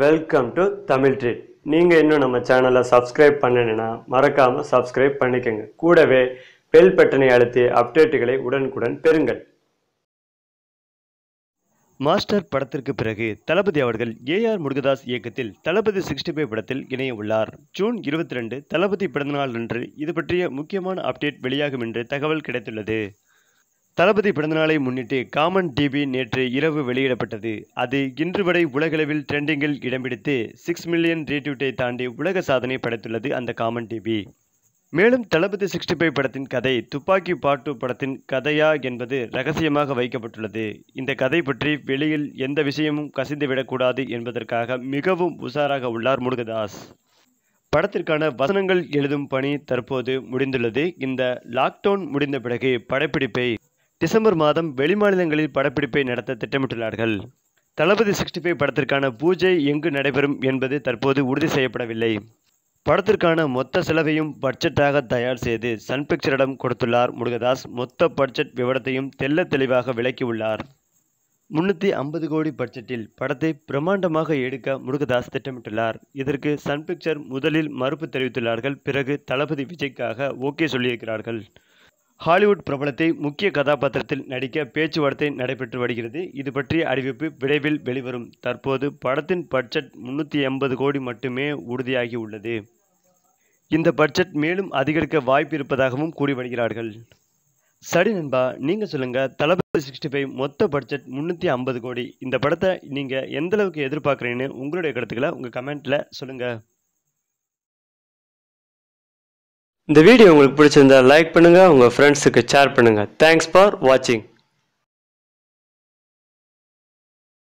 welcome to Tamil treat நீங்கள் இன்னும் நம்ம சேனலை சப்ஸ்கிரைப் பண்ணணுன்னா மறக்காமல் சப்ஸ்கிரைப் பண்ணிக்கோங்க கூடவே பெல் பட்டனை அழுத்தி அப்டேட்டுகளை உடனுக்குடன் பெறுங்கள் மாஸ்டர் படத்திற்கு பிறகு தளபதி அவர்கள் ஏ ஆர் முருகதாஸ் இயக்கத்தில் தளபதி சிக்ஸ்டி ஃபைவ் படத்தில் இணைய உள்ளார் ஜூன் இருபத்தி ரெண்டு தளபதி பிறந்தநாள் அன்று இது பற்றிய முக்கியமான அப்டேட் வெளியாகும் என்று தகவல் கிடைத்துள்ளது தளபதி பிறந்தநாளை முன்னிட்டு காமன் டிவி நேற்று இரவு வெளியிடப்பட்டது அது இன்று வரை உலகளவில் ட்ரெண்டிங்கில் இடம் பிடித்து சிக்ஸ் மில்லியன் ரீட்யூட்டை தாண்டி உலக சாதனை படைத்துள்ளது அந்த காமன் டிவி மேலும் தளபதி சிக்ஸ்டி ஃபைவ் படத்தின் கதை துப்பாக்கி பாட்டு படத்தின் கதையா என்பது ரகசியமாக வைக்கப்பட்டுள்ளது இந்த கதை பற்றி வெளியில் எந்த விஷயமும் கசிந்துவிடக்கூடாது என்பதற்காக மிகவும் உஷாராக உள்ளார் முருகதாஸ் படத்திற்கான வசனங்கள் எழுதும் பணி தற்போது முடிந்துள்ளது இந்த லாக்டவுன் முடிந்த பிறகு படப்பிடிப்பை டிசம்பர் மாதம் வெளிமாநிலங்களில் படப்பிடிப்பை நடத்த திட்டமிட்டுள்ளார்கள் தளபதி சிக்ஸ்டி ஃபைவ் படத்திற்கான பூஜை எங்கு நடைபெறும் என்பது தற்போது உறுதி செய்யப்படவில்லை படத்திற்கான மொத்த செலவையும் பட்ஜெட்டாக தயார் செய்து சன் பிக்சரிடம் கொடுத்துள்ளார் முருகதாஸ் மொத்த பட்ஜெட் விவரத்தையும் தெல்ல தெளிவாக விளக்கியுள்ளார் முன்னூற்றி ஐம்பது கோடி பட்ஜெட்டில் படத்தை பிரம்மாண்டமாக எடுக்க முருகதாஸ் திட்டமிட்டுள்ளார் இதற்கு சன் பிக்சர் முதலில் மறுப்பு தெரிவித்துள்ளார்கள் பிறகு தளபதி விஜய்க்காக ஓகே சொல்லியிருக்கிறார்கள் ஹாலிவுட் பிரபலத்தை முக்கிய கதாபாத்திரத்தில் நடிக்க பேச்சுவார்த்தை நடைபெற்று வருகிறது இது பற்றிய அறிவிப்பு விரைவில் வெளிவரும் தற்போது படத்தின் பட்ஜெட் முன்னூற்றி எண்பது கோடி மட்டுமே உறுதியாகி உள்ளது இந்த பட்ஜெட் மேலும் அதிகரிக்க வாய்ப்பு இருப்பதாகவும் கூறி வருகிறார்கள் சரி நண்பா நீங்கள் சொல்லுங்கள் தளபதி சிக்ஸ்டி ஃபைவ் மொத்த பட்ஜெட் முந்நூற்றி ஐம்பது கோடி இந்த படத்தை நீங்கள் எந்தளவுக்கு எதிர்பார்க்குறீங்கன்னு உங்களுடைய கருத்துக்களை உங்கள் கமெண்ட்டில் சொல்லுங்கள் இந்த வீடியோ உங்களுக்கு பிடிச்சிருந்தா லைக் பண்ணுங்கள் உங்கள் ஃப்ரெண்ட்ஸுக்கு ஷேர் பண்ணுங்கள் தேங்க்ஸ் ஃபார் வாட்சிங்